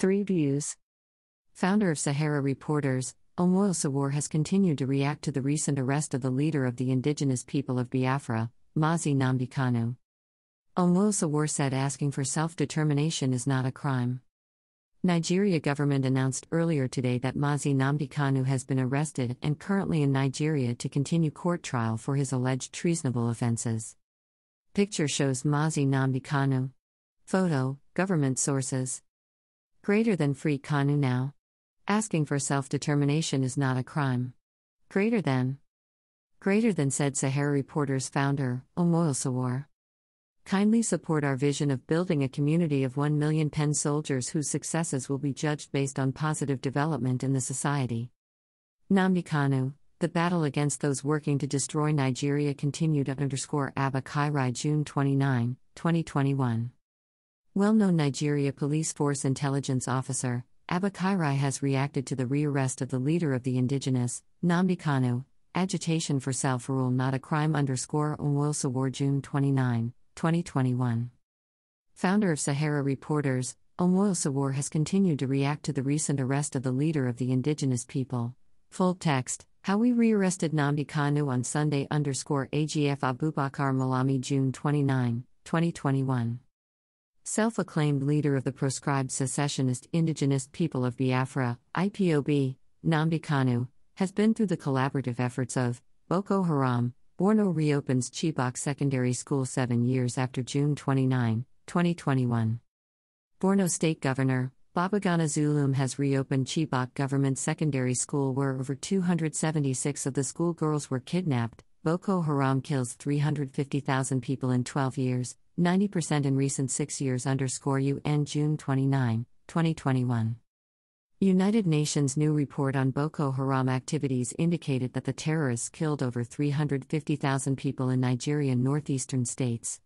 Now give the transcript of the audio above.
Three views. Founder of Sahara Reporters, Omoil Sawar has continued to react to the recent arrest of the leader of the indigenous people of Biafra, Mazi Nambikanu. Omoil Sawar said asking for self determination is not a crime. Nigeria government announced earlier today that Mazi Nambikanu has been arrested and currently in Nigeria to continue court trial for his alleged treasonable offenses. Picture shows Mazi Nambikanu. Photo, government sources. Greater than free Kanu now. Asking for self determination is not a crime. Greater than. Greater than said Sahara Reporters founder, Omoyel Sawar. Kindly support our vision of building a community of 1 million pen soldiers whose successes will be judged based on positive development in the society. Namdi Kanu, the battle against those working to destroy Nigeria continued at underscore Abba June 29, 2021. Well known Nigeria Police Force intelligence officer, Abakairai has reacted to the rearrest of the leader of the indigenous, Nambikano agitation for self rule not a crime underscore Onwilsawar June 29, 2021. Founder of Sahara Reporters, Onwilsawar has continued to react to the recent arrest of the leader of the indigenous people. Full text How we rearrested Nambi on Sunday underscore AGF Abubakar Malami June 29, 2021 self acclaimed leader of the proscribed secessionist indigenous people of Biafra, IPOB, Nambi Kanu, has been through the collaborative efforts of Boko Haram. Borno reopens Chibok Secondary School seven years after June 29, 2021. Borno State Governor, Babagana Zulum has reopened Chibok Government Secondary School where over 276 of the schoolgirls were kidnapped, Boko Haram kills 350,000 people in 12 years, 90% in recent six years, underscore UN June 29, 2021. United Nations' new report on Boko Haram activities indicated that the terrorists killed over 350,000 people in Nigerian northeastern states.